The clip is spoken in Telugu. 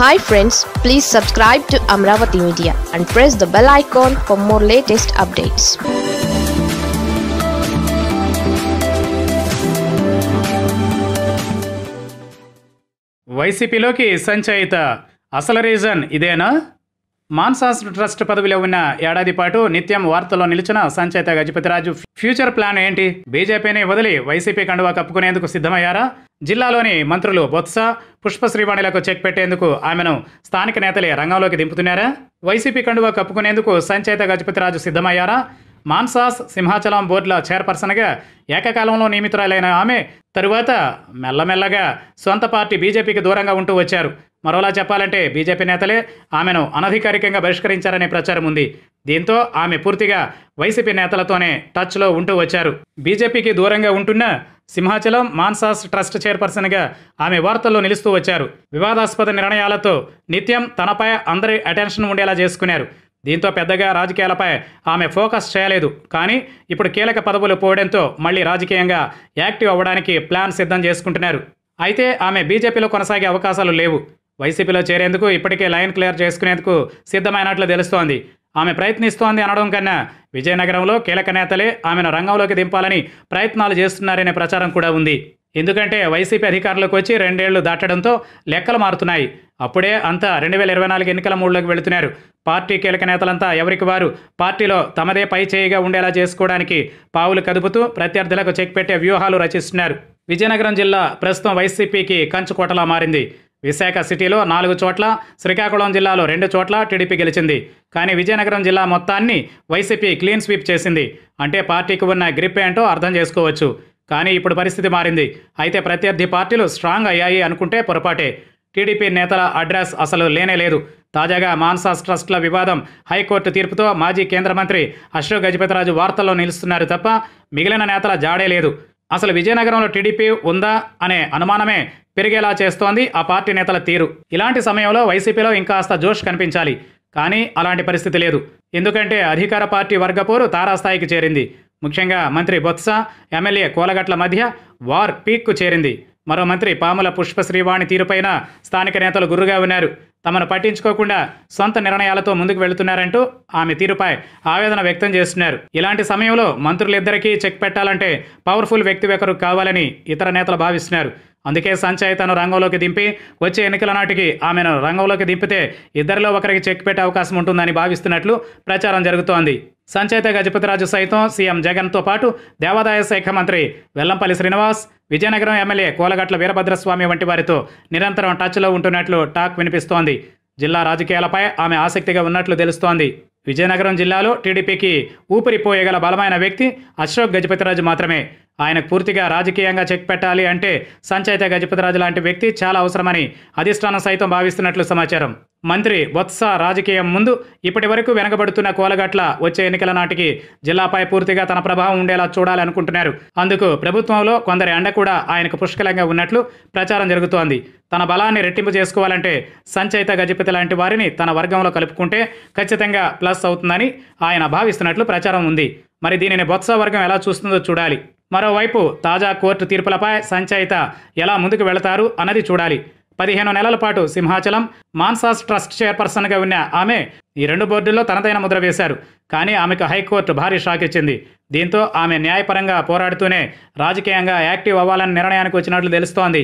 hi friends please subscribe to Amaravati media and press the bell icon for more latest updates వైసీపీలోకి సంచయిత అసలు రీజన్ ఇదేనా మాన్సాస్ ట్రస్ట్ పదవిలో ఉన్న ఏడాది పాటు నిత్యం వార్తల్లో నిలిచిన సంచేత గజపతిరాజు ఫ్యూచర్ ప్లాన్ ఏంటి బీజేపీని వదిలి వైసీపీ కండువా కప్పుకునేందుకు సిద్ధమయ్యారా జిల్లాలోని మంత్రులు బొత్స పుష్పశ్రీవాణిలకు చెక్ పెట్టేందుకు ఆమెను స్థానిక నేతలే రంగంలోకి దింపుతున్నారా వైసీపీ కండువా కప్పుకునేందుకు సంచేత గజపతిరాజు సిద్ధమయ్యారా మాన్సాస్ సింహాచలం బోర్డుల చైర్పర్సన్గా ఏకకాలంలో నియమితురాలైన ఆమె తరువాత మెల్లమెల్లగా సొంత పార్టీ బీజేపీకి దూరంగా ఉంటూ వచ్చారు మరోలా చెప్పాలంటే బీజేపీ నేతలే ఆమెను అనధికారికంగా బహిష్కరించారనే ప్రచారం ఉంది దీంతో ఆమె పూర్తిగా వైసీపీ నేతలతోనే టచ్లో ఉంటూ వచ్చారు బీజేపీకి దూరంగా ఉంటున్న సింహాచలం మాన్సాస్ ట్రస్ట్ చైర్పర్సన్గా ఆమె వార్తల్లో నిలుస్తూ వచ్చారు వివాదాస్పద నిర్ణయాలతో నిత్యం తనపై అందరి అటెన్షన్ ఉండేలా చేసుకున్నారు దీంతో పెద్దగా రాజకీయాలపై ఆమె ఫోకస్ చేయలేదు కానీ ఇప్పుడు కీలక పదవులు పోవడంతో మళ్ళీ రాజకీయంగా యాక్టివ్ అవ్వడానికి ప్లాన్ సిద్ధం చేసుకుంటున్నారు అయితే ఆమె బీజేపీలో కొనసాగే అవకాశాలు లేవు వైసీపీలో చేరేందుకు ఇప్పటికే లైన్ క్లియర్ చేసుకునేందుకు సిద్ధమైనట్లు తెలుస్తోంది ఆమె ప్రయత్నిస్తోంది అనడం కన్నా విజయనగరంలో కీలక నేతలే ఆమెను రంగంలోకి దింపాలని ప్రయత్నాలు చేస్తున్నారనే ప్రచారం కూడా ఉంది ఎందుకంటే వైసీపీ అధికారులకు వచ్చి రెండేళ్లు దాటడంతో లెక్కలు మారుతున్నాయి అప్పుడే అంతా రెండు వేల ఇరవై నాలుగు ఎన్నికల మూడులోకి వెళుతున్నారు పార్టీ కీలక నేతలంతా ఎవరికి వారు పార్టీలో తమదే పై చేయిగా ఉండేలా చేసుకోవడానికి పావులు కదుపుతూ ప్రత్యర్థులకు చెక్ పెట్టే వ్యూహాలు రచిస్తున్నారు విజయనగరం జిల్లా ప్రస్తుతం వైసీపీకి కంచుకోటలా మారింది విశాఖ సిటీలో నాలుగు చోట్ల శ్రీకాకుళం జిల్లాలో రెండు చోట్ల టీడీపీ గెలిచింది కానీ విజయనగరం జిల్లా మొత్తాన్ని వైసీపీ క్లీన్ స్వీప్ చేసింది అంటే పార్టీకి ఉన్న గ్రిప్ ఏంటో అర్థం చేసుకోవచ్చు కానీ ఇప్పుడు పరిస్థితి మారింది అయితే ప్రత్యర్థి పార్టీలు స్ట్రాంగ్ అయ్యాయి అనుకుంటే పొరపాటే టీడీపీ నేతల అడ్రస్ అసలు లేనే లేదు తాజాగా మాన్సాస్ ట్రస్ట్ల వివాదం హైకోర్టు తీర్పుతో మాజీ కేంద్ర మంత్రి అశోక్ గజపతిరాజు వార్తల్లో నిలుస్తున్నారు తప్ప మిగిలిన నేతల జాడే లేదు అసలు విజయనగరంలో టీడీపీ ఉందా అనే అనుమానమే పెరిగేలా చేస్తోంది ఆ పార్టీ నేతల తీరు ఇలాంటి సమయంలో వైసీపీలో ఇంకాస్త జోష్ కనిపించాలి కానీ అలాంటి పరిస్థితి లేదు ఎందుకంటే అధికార పార్టీ వర్గపోరు తారాస్థాయికి చేరింది ముఖ్యంగా మంత్రి బొత్స ఎమ్మెల్యే కోలగట్ల మధ్య వార్ పీక్కు చేరింది మరో మంత్రి పాముల పుష్పశ్రీవాణి తీరుపైన స్థానిక నేతలు గుర్రుగా ఉన్నారు తమను పట్టించుకోకుండా సొంత నిర్ణయాలతో ముందుకు వెళుతున్నారంటూ ఆమె తీరుపై ఆవేదన వ్యక్తం చేస్తున్నారు ఇలాంటి సమయంలో మంత్రులిద్దరికీ చెక్ పెట్టాలంటే పవర్ఫుల్ వ్యక్తి ఒకరు కావాలని ఇతర నేతలు భావిస్తున్నారు అందుకే తను రంగంలోకి దింపి వచ్చే ఎన్నికల నాటికి ఆమెను రంగంలోకి దింపితే ఇద్దరిలో ఒకరికి చెక్ పెట్టే అవకాశం ఉంటుందని భావిస్తున్నట్లు ప్రచారం జరుగుతోంది సంచయిత గజపతిరాజు సైతం సీఎం జగన్తో పాటు దేవాదాయ శాఖ మంత్రి వెల్లంపల్లి శ్రీనివాస్ విజయనగరం ఎమ్మెల్యే కోలగట్ల వీరభద్రస్వామి వంటి వారితో నిరంతరం టచ్లో ఉంటున్నట్లు టాక్ వినిపిస్తోంది జిల్లా రాజకీయాలపై ఆమె ఆసక్తిగా ఉన్నట్లు తెలుస్తోంది విజయనగరం జిల్లాలో టీడీపీకి ఊపిరిపోయగల బలమైన వ్యక్తి అశోక్ గజపతిరాజు మాత్రమే ఆయనకు పూర్తిగా రాజకీయంగా చెక్ పెట్టాలి అంటే సంచయిత గజపతిరాజు లాంటి వ్యక్తి చాలా అవసరమని అధిష్టానం సైతం భావిస్తున్నట్లు సమాచారం మంత్రి బొత్స రాజకీయం ముందు ఇప్పటి వరకు వెనకబడుతున్న కోలగట్ల వచ్చే ఎన్నికల నాటికి జిల్లాపై పూర్తిగా తన ప్రభావం ఉండేలా చూడాలనుకుంటున్నారు అందుకు ప్రభుత్వంలో కొందరి అండ కూడా ఆయనకు పుష్కలంగా ఉన్నట్లు ప్రచారం జరుగుతోంది తన బలాన్ని రెట్టింపు చేసుకోవాలంటే సంచయిత గజపతి లాంటి వారిని తన వర్గంలో కలుపుకుంటే ఖచ్చితంగా ప్లస్ అవుతుందని ఆయన భావిస్తున్నట్లు ప్రచారం ఉంది మరి దీనిని బొత్స వర్గం ఎలా చూస్తుందో చూడాలి మరోవైపు తాజా కోర్టు తీర్పులపై సంచయిత ఎలా ముందుకు వెళతారు అన్నది చూడాలి పదిహేను నెలల పాటు సింహాచలం మాన్సాస్ ట్రస్ట్ చైర్పర్సన్గా ఉన్న ఆమె ఈ రెండు బోర్డుల్లో తనదైన ముద్ర వేశారు కానీ ఆమెకు హైకోర్టు భారీ షాక్ ఇచ్చింది దీంతో ఆమె న్యాయపరంగా పోరాడుతూనే రాజకీయంగా యాక్టివ్ అవ్వాలని నిర్ణయానికి వచ్చినట్లు తెలుస్తోంది